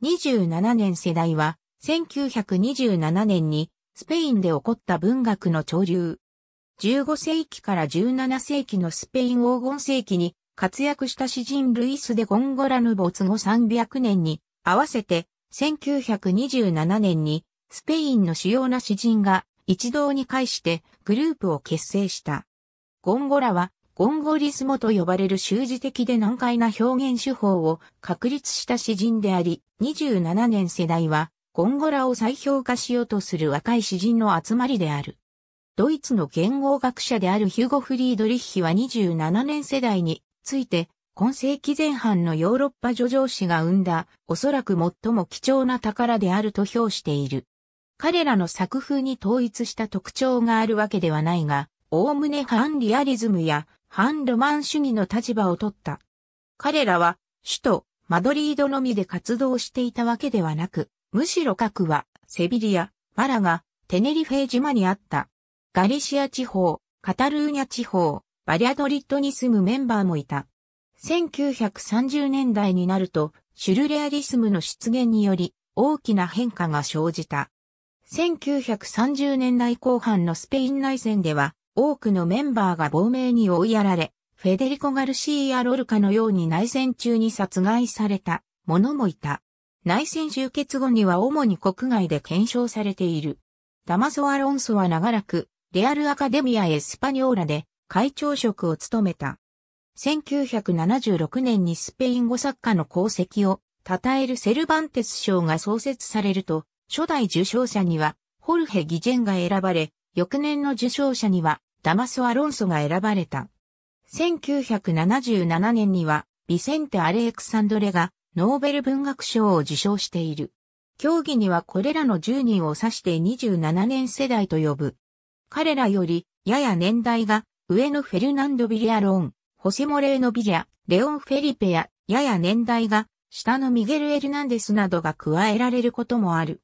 27年世代は、1927年にスペインで起こった文学の潮流。15世紀から17世紀のスペイン黄金世紀に活躍した詩人ルイス・デ・ゴンゴラヌ没後300年に合わせて1927年にスペインの主要な詩人が一堂に会してグループを結成した。ゴンゴラはゴンゴリスモと呼ばれる習字的で難解な表現手法を確立した詩人であり、27年世代は、ゴンゴラを再評価しようとする若い詩人の集まりである。ドイツの言語学者であるヒュゴ・フリードリッヒは27年世代について、今世紀前半のヨーロッパ叙情詩が生んだ、おそらく最も貴重な宝であると評している。彼らの作風に統一した特徴があるわけではないが、おおむね反リアリズムや反ロマン主義の立場を取った。彼らは首都マドリードのみで活動していたわけではなく、むしろ核はセビリア、マラガ、テネリフェ島にあった。ガリシア地方、カタルーニャ地方、バリアドリッドに住むメンバーもいた。1930年代になると、シュルレアリスムの出現により大きな変化が生じた。1930年代後半のスペイン内戦では、多くのメンバーが亡命に追いやられ、フェデリコ・ガルシーア・ロルカのように内戦中に殺害された者もいた。内戦終結後には主に国外で検証されている。ダマソ・アロンソは長らく、レアル・アカデミア・エスパニョーラで会長職を務めた。1976年にスペイン語作家の功績を称えるセルバンテス賞が創設されると、初代受賞者にはホルヘ・ギジェンが選ばれ、翌年の受賞者にはダマス・アロンソが選ばれた。1977年には、ビセンテ・アレクサンドレがノーベル文学賞を受賞している。競技にはこれらの10人を指して27年世代と呼ぶ。彼らより、やや年代が、上のフェルナンド・ビリアロン、ホセ・モレーノ・ビリア、レオン・フェリペや、やや年代が、下のミゲル・エルナンデスなどが加えられることもある。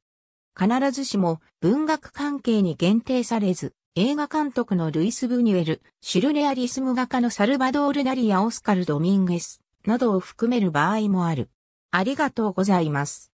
必ずしも文学関係に限定されず、映画監督のルイス・ブニュエル、シュルレアリスム画家のサルバドール・ダリア・オスカル・ドミンゲスなどを含める場合もある。ありがとうございます。